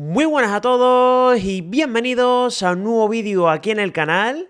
Muy buenas a todos y bienvenidos a un nuevo vídeo aquí en el canal.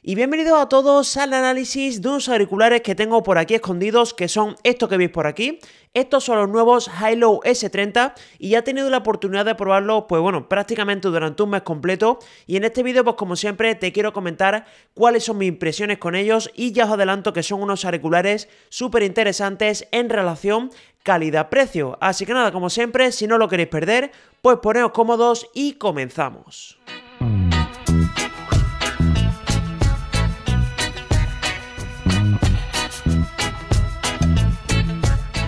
Y bienvenidos a todos al análisis de unos auriculares que tengo por aquí escondidos, que son estos que veis por aquí. Estos son los nuevos Hilo S30 y ya he tenido la oportunidad de probarlos, pues bueno, prácticamente durante un mes completo. Y en este vídeo, pues como siempre, te quiero comentar cuáles son mis impresiones con ellos y ya os adelanto que son unos auriculares súper interesantes en relación calidad-precio. Así que nada, como siempre, si no lo queréis perder, pues poneos cómodos y comenzamos.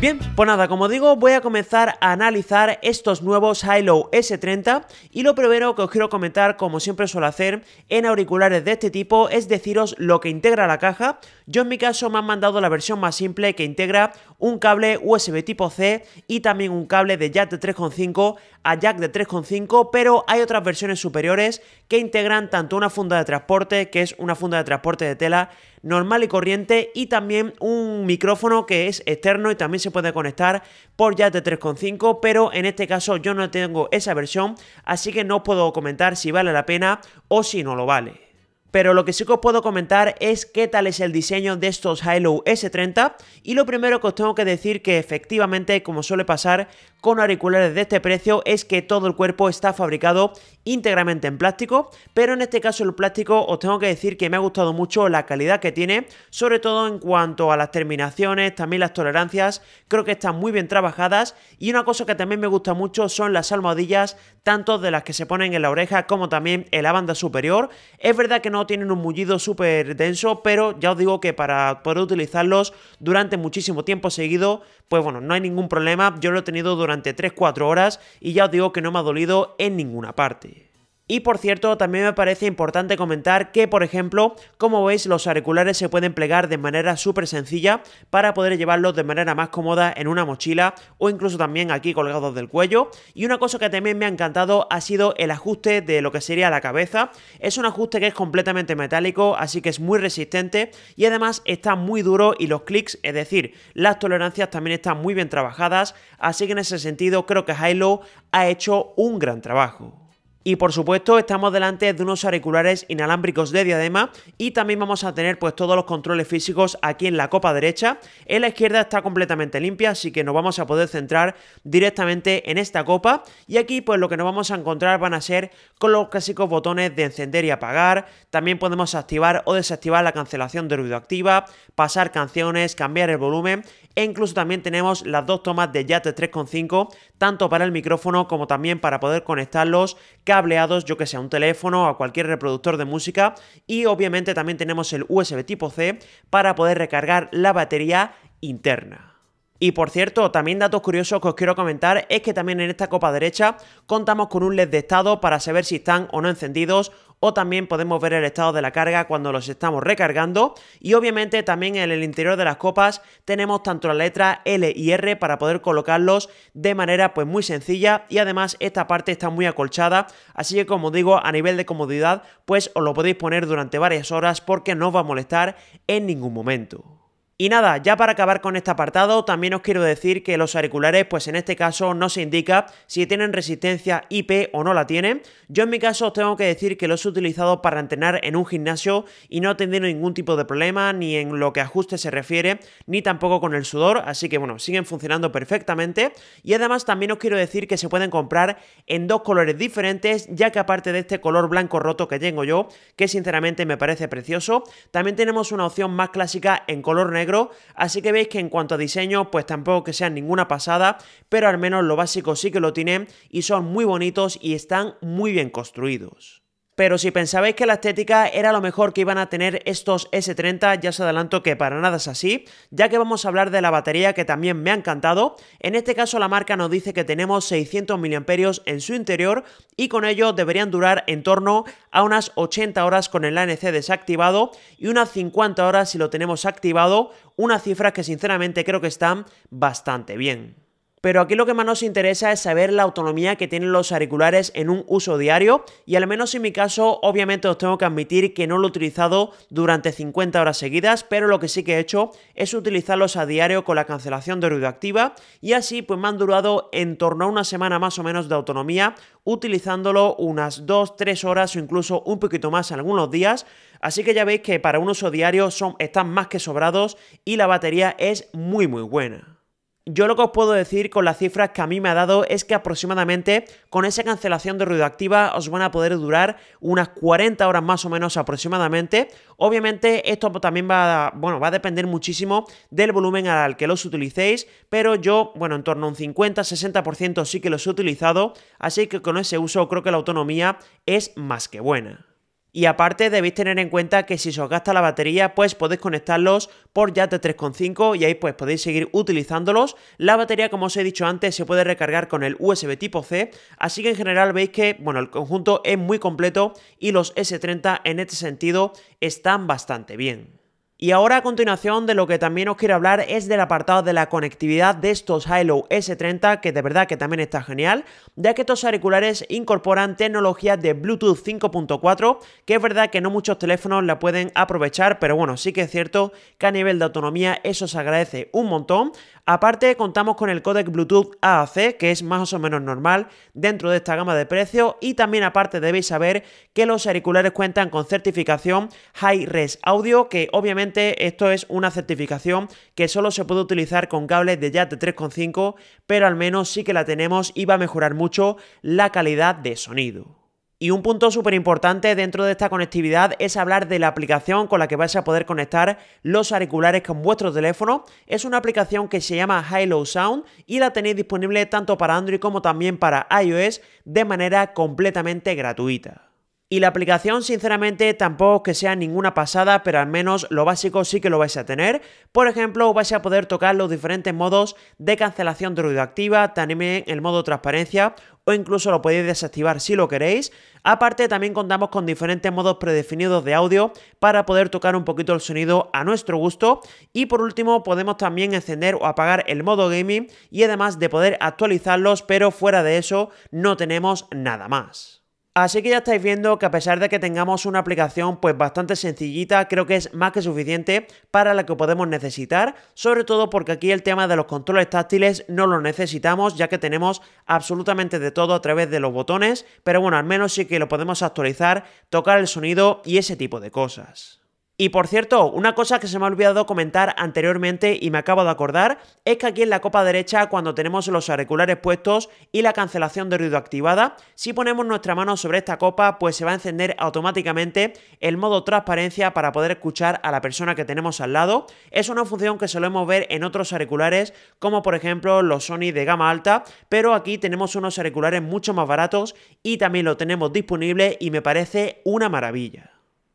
Bien, pues nada, como digo, voy a comenzar a analizar estos nuevos Hilo S30 y lo primero que os quiero comentar, como siempre suelo hacer en auriculares de este tipo, es deciros lo que integra la caja. Yo en mi caso me han mandado la versión más simple que integra un cable USB tipo C y también un cable de jack 3.5 a jack de 3,5, pero hay otras versiones superiores que integran tanto una funda de transporte, que es una funda de transporte de tela normal y corriente, y también un micrófono que es externo y también se puede conectar por jack de 3,5, pero en este caso yo no tengo esa versión, así que no os puedo comentar si vale la pena o si no lo vale. Pero lo que sí que os puedo comentar es qué tal es el diseño de estos Hilo S30 y lo primero que os tengo que decir que efectivamente, como suele pasar con auriculares de este precio, es que todo el cuerpo está fabricado íntegramente en plástico, pero en este caso el plástico os tengo que decir que me ha gustado mucho la calidad que tiene, sobre todo en cuanto a las terminaciones, también las tolerancias, creo que están muy bien trabajadas y una cosa que también me gusta mucho son las almohadillas, tanto de las que se ponen en la oreja como también en la banda superior. Es verdad que no no tienen un mullido súper denso, pero ya os digo que para poder utilizarlos durante muchísimo tiempo seguido, pues bueno, no hay ningún problema. Yo lo he tenido durante 3-4 horas y ya os digo que no me ha dolido en ninguna parte. Y por cierto, también me parece importante comentar que, por ejemplo, como veis, los auriculares se pueden plegar de manera súper sencilla para poder llevarlos de manera más cómoda en una mochila o incluso también aquí colgados del cuello. Y una cosa que también me ha encantado ha sido el ajuste de lo que sería la cabeza. Es un ajuste que es completamente metálico, así que es muy resistente y además está muy duro y los clics, es decir, las tolerancias también están muy bien trabajadas, así que en ese sentido creo que Hilo ha hecho un gran trabajo. Y por supuesto estamos delante de unos auriculares inalámbricos de diadema y también vamos a tener pues todos los controles físicos aquí en la copa derecha. En la izquierda está completamente limpia así que nos vamos a poder centrar directamente en esta copa y aquí pues lo que nos vamos a encontrar van a ser con los clásicos botones de encender y apagar. También podemos activar o desactivar la cancelación de ruido activa, pasar canciones, cambiar el volumen e incluso también tenemos las dos tomas de Yate 3.5 tanto para el micrófono como también para poder conectarlos cableados, yo que sea un teléfono, a cualquier reproductor de música y obviamente también tenemos el USB tipo C para poder recargar la batería interna. Y por cierto, también datos curiosos que os quiero comentar es que también en esta copa derecha contamos con un LED de estado para saber si están o no encendidos o también podemos ver el estado de la carga cuando los estamos recargando y obviamente también en el interior de las copas tenemos tanto la letra L y R para poder colocarlos de manera pues muy sencilla y además esta parte está muy acolchada así que como digo a nivel de comodidad pues os lo podéis poner durante varias horas porque no os va a molestar en ningún momento. Y nada, ya para acabar con este apartado, también os quiero decir que los auriculares, pues en este caso no se indica si tienen resistencia IP o no la tienen. Yo en mi caso os tengo que decir que los he utilizado para entrenar en un gimnasio y no he tenido ningún tipo de problema ni en lo que ajuste se refiere, ni tampoco con el sudor, así que bueno, siguen funcionando perfectamente. Y además también os quiero decir que se pueden comprar en dos colores diferentes, ya que aparte de este color blanco roto que tengo yo, que sinceramente me parece precioso, también tenemos una opción más clásica en color negro así que veis que en cuanto a diseño, pues tampoco que sean ninguna pasada, pero al menos lo básico sí que lo tienen y son muy bonitos y están muy bien construidos pero si pensabais que la estética era lo mejor que iban a tener estos S30, ya os adelanto que para nada es así, ya que vamos a hablar de la batería que también me ha encantado. En este caso la marca nos dice que tenemos 600 mAh en su interior y con ello deberían durar en torno a unas 80 horas con el ANC desactivado y unas 50 horas si lo tenemos activado, unas cifras que sinceramente creo que están bastante bien. Pero aquí lo que más nos interesa es saber la autonomía que tienen los auriculares en un uso diario y al menos en mi caso obviamente os tengo que admitir que no lo he utilizado durante 50 horas seguidas, pero lo que sí que he hecho es utilizarlos a diario con la cancelación de ruido activa y así pues me han durado en torno a una semana más o menos de autonomía utilizándolo unas 2, 3 horas o incluso un poquito más en algunos días. Así que ya veis que para un uso diario están más que sobrados y la batería es muy muy buena. Yo lo que os puedo decir con las cifras que a mí me ha dado es que aproximadamente con esa cancelación de ruido activa os van a poder durar unas 40 horas más o menos aproximadamente. Obviamente esto también va a, bueno, va a depender muchísimo del volumen al que los utilicéis, pero yo, bueno, en torno a un 50-60% sí que los he utilizado, así que con ese uso creo que la autonomía es más que buena. Y aparte debéis tener en cuenta que si se os gasta la batería, pues podéis conectarlos por YAT de 3.5 y ahí pues podéis seguir utilizándolos. La batería, como os he dicho antes, se puede recargar con el USB tipo C, así que en general veis que, bueno, el conjunto es muy completo y los S30 en este sentido están bastante bien. Y ahora a continuación de lo que también os quiero hablar es del apartado de la conectividad de estos Hilo S30, que de verdad que también está genial, ya que estos auriculares incorporan tecnología de Bluetooth 5.4, que es verdad que no muchos teléfonos la pueden aprovechar, pero bueno, sí que es cierto que a nivel de autonomía eso se agradece un montón, Aparte, contamos con el codec Bluetooth AAC, que es más o menos normal dentro de esta gama de precios. Y también, aparte, debéis saber que los auriculares cuentan con certificación High Res Audio, que obviamente esto es una certificación que solo se puede utilizar con cables de JAT 3.5, pero al menos sí que la tenemos y va a mejorar mucho la calidad de sonido. Y un punto súper importante dentro de esta conectividad es hablar de la aplicación con la que vais a poder conectar los auriculares con vuestro teléfono. Es una aplicación que se llama Hilo Sound y la tenéis disponible tanto para Android como también para iOS de manera completamente gratuita. Y la aplicación, sinceramente, tampoco que sea ninguna pasada, pero al menos lo básico sí que lo vais a tener. Por ejemplo, vais a poder tocar los diferentes modos de cancelación de ruido activa, también el modo transparencia o incluso lo podéis desactivar si lo queréis. Aparte también contamos con diferentes modos predefinidos de audio para poder tocar un poquito el sonido a nuestro gusto y por último podemos también encender o apagar el modo gaming y además de poder actualizarlos pero fuera de eso no tenemos nada más. Así que ya estáis viendo que a pesar de que tengamos una aplicación pues bastante sencillita, creo que es más que suficiente para la que podemos necesitar, sobre todo porque aquí el tema de los controles táctiles no lo necesitamos ya que tenemos absolutamente de todo a través de los botones, pero bueno, al menos sí que lo podemos actualizar, tocar el sonido y ese tipo de cosas. Y por cierto, una cosa que se me ha olvidado comentar anteriormente y me acabo de acordar es que aquí en la copa derecha, cuando tenemos los auriculares puestos y la cancelación de ruido activada, si ponemos nuestra mano sobre esta copa, pues se va a encender automáticamente el modo transparencia para poder escuchar a la persona que tenemos al lado. Es una función que solemos ver en otros auriculares, como por ejemplo los Sony de gama alta, pero aquí tenemos unos auriculares mucho más baratos y también lo tenemos disponible y me parece una maravilla.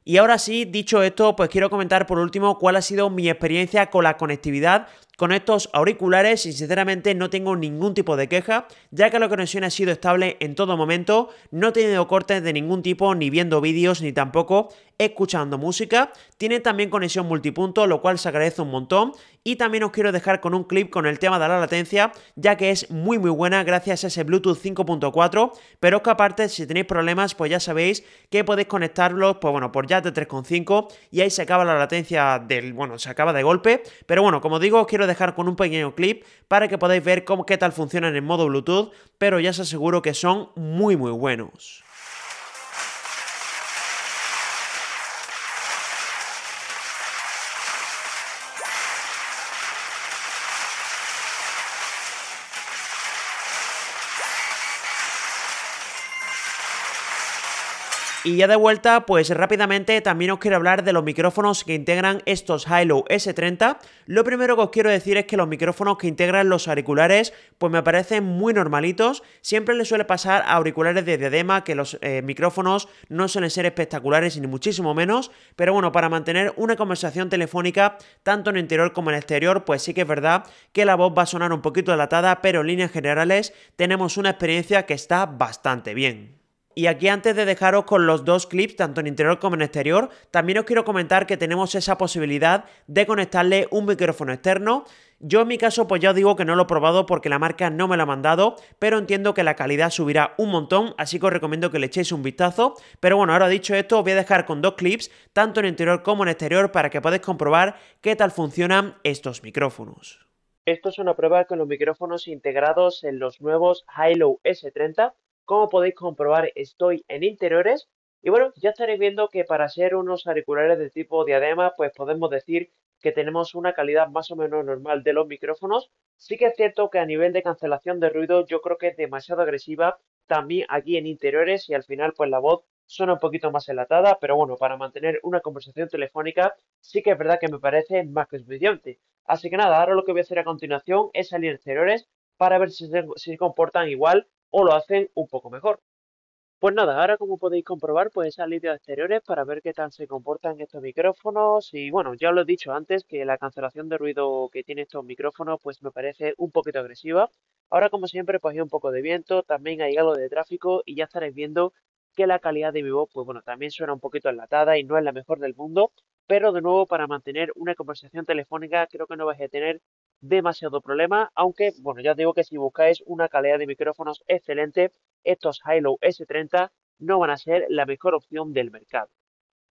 Y ahora sí, dicho esto, pues quiero comentar por último cuál ha sido mi experiencia con la conectividad con estos auriculares y sinceramente no tengo ningún tipo de queja, ya que la conexión ha sido estable en todo momento, no he tenido cortes de ningún tipo ni viendo vídeos ni tampoco escuchando música. Tiene también conexión multipunto, lo cual se agradece un montón. Y también os quiero dejar con un clip con el tema de la latencia, ya que es muy muy buena gracias a ese Bluetooth 5.4, pero que aparte si tenéis problemas pues ya sabéis que podéis conectarlos pues bueno, por ya de 3.5 y ahí se acaba la latencia del, bueno, se acaba de golpe, pero bueno, como digo, os quiero dejar con un pequeño clip para que podáis ver cómo qué tal funcionan en modo Bluetooth, pero ya os aseguro que son muy muy buenos. Y ya de vuelta, pues rápidamente también os quiero hablar de los micrófonos que integran estos Hilo S30. Lo primero que os quiero decir es que los micrófonos que integran los auriculares, pues me parecen muy normalitos. Siempre le suele pasar a auriculares de diadema que los eh, micrófonos no suelen ser espectaculares ni muchísimo menos. Pero bueno, para mantener una conversación telefónica, tanto en el interior como en el exterior, pues sí que es verdad que la voz va a sonar un poquito delatada, pero en líneas generales tenemos una experiencia que está bastante bien. Y aquí antes de dejaros con los dos clips, tanto en interior como en exterior, también os quiero comentar que tenemos esa posibilidad de conectarle un micrófono externo. Yo en mi caso pues ya os digo que no lo he probado porque la marca no me lo ha mandado, pero entiendo que la calidad subirá un montón, así que os recomiendo que le echéis un vistazo. Pero bueno, ahora dicho esto, os voy a dejar con dos clips, tanto en interior como en exterior, para que podáis comprobar qué tal funcionan estos micrófonos. Esto es una prueba con los micrófonos integrados en los nuevos Hilo S30 como podéis comprobar, estoy en interiores. Y bueno, ya estaréis viendo que para ser unos auriculares de tipo diadema, pues podemos decir que tenemos una calidad más o menos normal de los micrófonos. Sí que es cierto que a nivel de cancelación de ruido yo creo que es demasiado agresiva también aquí en interiores y al final pues la voz suena un poquito más enlatada, pero bueno, para mantener una conversación telefónica sí que es verdad que me parece más que suficiente. Así que nada, ahora lo que voy a hacer a continuación es salir exteriores para ver si se, comportan igual o lo hacen un poco mejor. Pues nada, ahora como podéis comprobar, pues he salido exteriores para ver qué tan se comportan estos micrófonos y bueno, ya os lo he dicho antes que la cancelación de ruido que tiene estos micrófonos pues me parece un poquito agresiva. Ahora como siempre pues hay un poco de viento, también hay algo de tráfico y ya estaréis viendo que la calidad de mi voz pues bueno, también suena un poquito enlatada y no es la mejor del mundo, pero de nuevo para mantener una conversación telefónica creo que no vais a tener demasiado problema, aunque, bueno, ya os digo que si buscáis una calidad de micrófonos excelente, estos Hilo S30 no van a ser la mejor opción del mercado.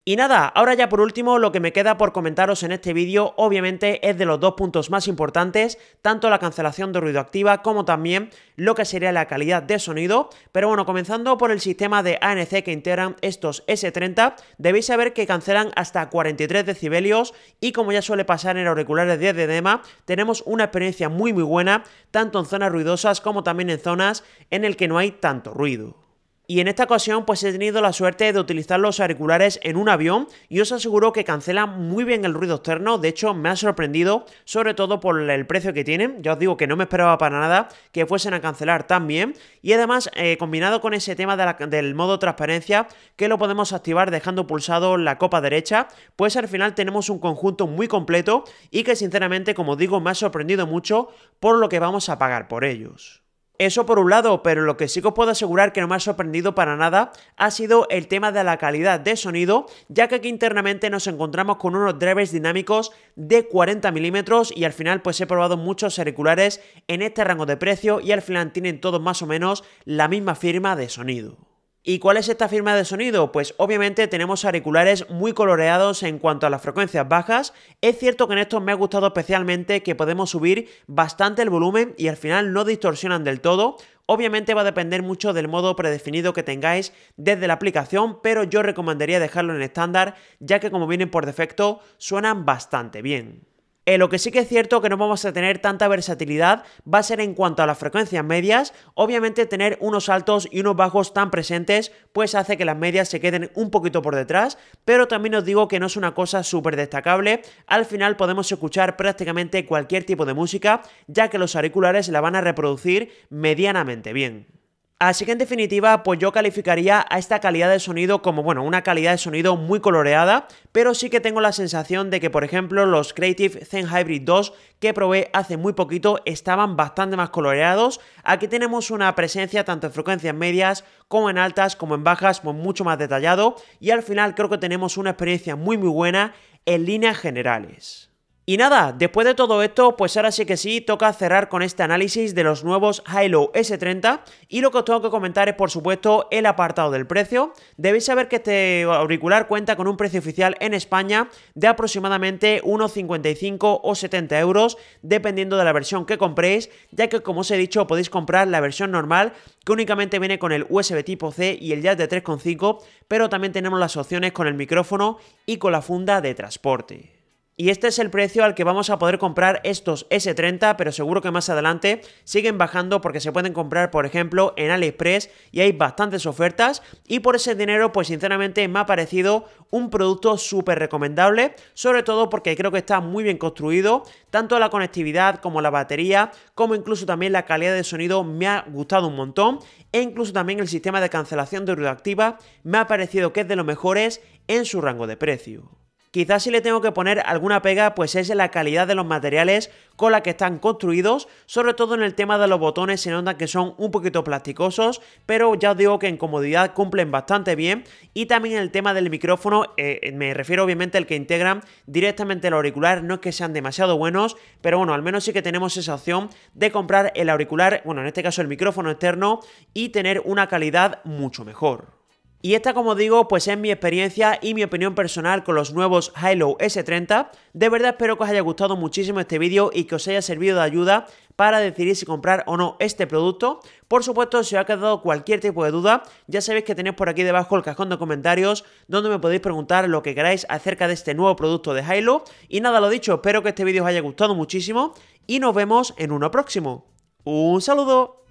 Y nada, ahora ya por último lo que me queda por comentaros en este vídeo obviamente es de los dos puntos más importantes, tanto la cancelación de ruido activa como también lo que sería la calidad de sonido, pero bueno, comenzando por el sistema de ANC que integran estos S30, debéis saber que cancelan hasta 43 decibelios y como ya suele pasar en auriculares de DEMA, tenemos una experiencia muy muy buena, tanto en zonas ruidosas como también en zonas en el que no hay tanto ruido. Y en esta ocasión pues he tenido la suerte de utilizar los auriculares en un avión y os aseguro que cancelan muy bien el ruido externo, de hecho me ha sorprendido sobre todo por el precio que tienen, ya os digo que no me esperaba para nada que fuesen a cancelar tan bien y además eh, combinado con ese tema del modo transparencia que lo podemos activar dejando pulsado la copa derecha, pues al final tenemos un conjunto muy completo y que sinceramente como digo me ha sorprendido mucho por lo que vamos a pagar por ellos. Eso por un lado, pero lo que sí que os puedo asegurar que no me ha sorprendido para nada ha sido el tema de la calidad de sonido, ya que aquí internamente nos encontramos con unos drivers dinámicos de 40 milímetros y al final pues he probado muchos auriculares en este rango de precio y al final tienen todos más o menos la misma firma de sonido. ¿Y cuál es esta firma de sonido? Pues obviamente tenemos auriculares muy coloreados en cuanto a las frecuencias bajas. Es cierto que en estos me ha gustado especialmente que podemos subir bastante el volumen y al final no distorsionan del todo. Obviamente va a depender mucho del modo predefinido que tengáis desde la aplicación, pero yo recomendaría dejarlo en estándar ya que como vienen por defecto suenan bastante bien. Eh, lo que sí que es cierto que no vamos a tener tanta versatilidad va a ser en cuanto a las frecuencias medias. Obviamente tener unos altos y unos bajos tan presentes pues hace que las medias se queden un poquito por detrás, pero también os digo que no es una cosa súper destacable. Al final podemos escuchar prácticamente cualquier tipo de música ya que los auriculares la van a reproducir medianamente bien. Así que en definitiva, pues yo calificaría a esta calidad de sonido como, bueno, una calidad de sonido muy coloreada, pero sí que tengo la sensación de que, por ejemplo, los Creative Zen Hybrid 2 que probé hace muy poquito estaban bastante más coloreados. Aquí tenemos una presencia tanto en frecuencias medias como en altas, como en bajas, pues mucho más detallado. Y al final creo que tenemos una experiencia muy muy buena en líneas generales. Y nada, después de todo esto, pues ahora sí que sí, toca cerrar con este análisis de los nuevos Hilo S30 y lo que os tengo que comentar es por supuesto el apartado del precio. Debéis saber que este auricular cuenta con un precio oficial en España de aproximadamente unos o 70 euros dependiendo de la versión que compréis, ya que como os he dicho podéis comprar la versión normal que únicamente viene con el USB tipo C y el jack de 3.5, pero también tenemos las opciones con el micrófono y con la funda de transporte. Y este es el precio al que vamos a poder comprar estos S30, pero seguro que más adelante siguen bajando porque se pueden comprar, por ejemplo, en AliExpress y hay bastantes ofertas. Y por ese dinero, pues sinceramente me ha parecido un producto súper recomendable, sobre todo porque creo que está muy bien construido, tanto la conectividad como la batería, como incluso también la calidad de sonido me ha gustado un montón, e incluso también el sistema de cancelación de ruido activa me ha parecido que es de los mejores en su rango de precio. Quizás si le tengo que poner alguna pega, pues es la calidad de los materiales con la que están construidos, sobre todo en el tema de los botones se onda que son un poquito plasticosos, pero ya os digo que en comodidad cumplen bastante bien y también el tema del micrófono, eh, me refiero obviamente al que integran directamente el auricular, no es que sean demasiado buenos, pero bueno, al menos sí que tenemos esa opción de comprar el auricular, bueno, en este caso el micrófono externo y tener una calidad mucho mejor. Y esta, como digo, pues es mi experiencia y mi opinión personal con los nuevos Hilo S30. De verdad espero que os haya gustado muchísimo este vídeo y que os haya servido de ayuda para decidir si comprar o no este producto. Por supuesto, si os ha quedado cualquier tipo de duda, ya sabéis que tenéis por aquí debajo el cajón de comentarios donde me podéis preguntar lo que queráis acerca de este nuevo producto de Hilo. Y nada, lo dicho, espero que este vídeo os haya gustado muchísimo y nos vemos en uno próximo. Un saludo.